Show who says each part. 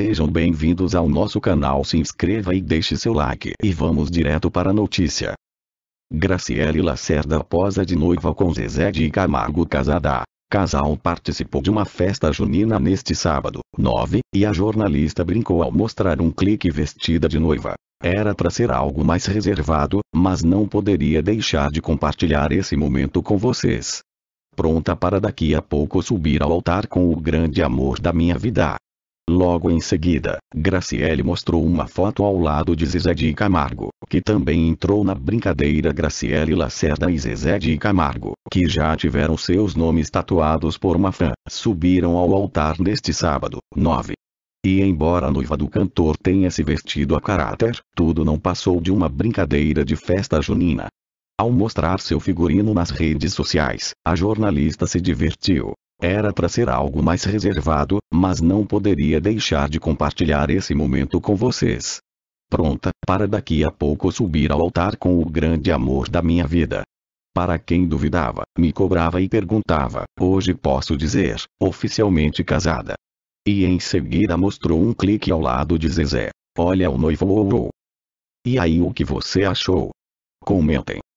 Speaker 1: Sejam bem-vindos ao nosso canal se inscreva e deixe seu like. E vamos direto para a notícia. Graciele Lacerda posa de noiva com Zezé de Camargo Casada. Casal participou de uma festa junina neste sábado, 9, e a jornalista brincou ao mostrar um clique vestida de noiva. Era para ser algo mais reservado, mas não poderia deixar de compartilhar esse momento com vocês. Pronta para daqui a pouco subir ao altar com o grande amor da minha vida. Logo em seguida, Graciele mostrou uma foto ao lado de Zezé de Camargo, que também entrou na brincadeira Graciele Lacerda e Zezé de Camargo, que já tiveram seus nomes tatuados por uma fã, subiram ao altar neste sábado, 9. E embora a noiva do cantor tenha se vestido a caráter, tudo não passou de uma brincadeira de festa junina. Ao mostrar seu figurino nas redes sociais, a jornalista se divertiu, era para ser algo mais reservado, mas não poderia deixar de compartilhar esse momento com vocês. Pronta, para daqui a pouco subir ao altar com o grande amor da minha vida. Para quem duvidava, me cobrava e perguntava, hoje posso dizer, oficialmente casada. E em seguida mostrou um clique ao lado de Zezé. Olha o noivo ou. E aí o que você
Speaker 2: achou? Comentem.